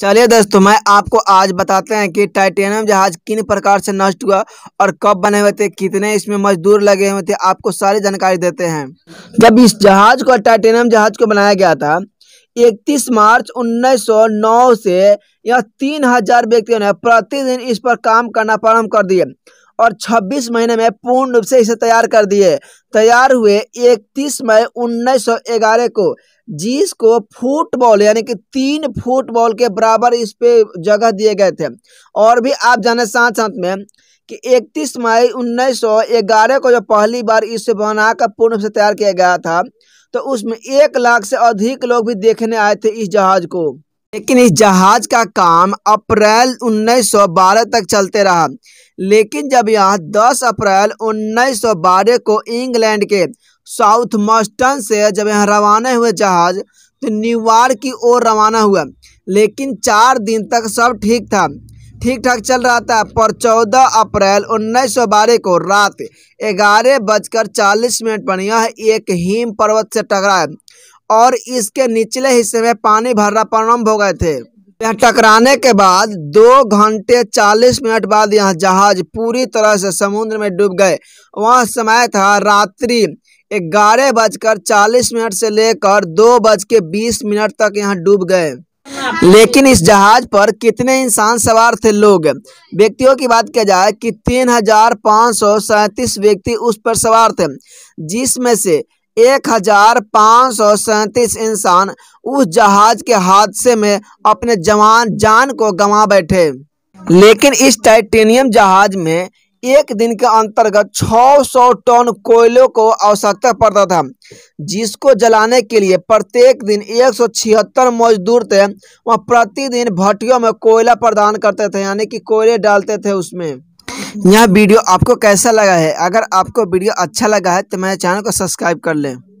चलिए दोस्तों तो मैं आपको आज बताते हैं कि टाइटेनियम जहाज किन प्रकार से नष्ट हुआ और कब बने हुए थे कितने इसमें मजदूर लगे हुए थे आपको सारी जानकारी देते हैं जब इस जहाज को टाइटेनियम जहाज को बनाया गया था 31 मार्च 1909 से यह 3000 व्यक्तियों ने प्रतिदिन इस पर काम करना प्रारंभ कर दिया और 26 महीने में पूर्ण रूप से इसे तैयार कर दिए तैयार हुए 31 मई 1911 को जीस को फुटबॉल यानी कि तीन फुटबॉल के बराबर इस पे जगह दिए गए थे और भी आप जाने साथ साथ में कि 31 मई 1911 को जो पहली बार इसे बनाकर पूर्ण रूप से तैयार किया गया था तो उसमें एक लाख से अधिक लोग भी देखने आए थे इस जहाज को लेकिन इस जहाज का काम अप्रैल 1912 तक चलते रहा लेकिन जब यह 10 अप्रैल 1912 को इंग्लैंड के साउथ मॉस्टन से जब यहाँ रवाना हुए जहाज तो न्यूयॉर्क की ओर रवाना हुआ लेकिन चार दिन तक सब ठीक था ठीक ठाक चल रहा था पर 14 अप्रैल 1912 को रात ग्यारह बजकर चालीस मिनट पर यह एक हिम पर्वत से टकराया और इसके निचले हिस्से में पानी भरना प्रारंभ हो गए थे यहाँ टकराने के बाद दो घंटे चालीस मिनट बाद यह जहाज पूरी तरह से समुद्र में डूब गए वह समय था रात्रि ग्यारह बजकर चालीस मिनट से लेकर दो बज के बीस मिनट तक यहाँ डूब गए लेकिन इस जहाज पर कितने इंसान सवार थे लोग व्यक्तियों की बात किया जाए कि तीन हजार पाँच सौ सैतीस व्यक्ति उस पर सवार थे जिसमें से एक हजार पाँच सौ सैंतीस इंसान उस जहाज के हादसे में अपने जवान जान को गंवा बैठे लेकिन इस टाइटेनियम जहाज में एक दिन के अंतर्गत 600 टन कोयले को आवश्यकता पड़ता था जिसको जलाने के लिए प्रत्येक दिन एक मजदूर थे वह प्रतिदिन भट्टियों में कोयला प्रदान करते थे यानी कि कोयले डालते थे उसमें यह वीडियो आपको कैसा लगा है अगर आपको वीडियो अच्छा लगा है तो मेरे चैनल को सब्सक्राइब कर लें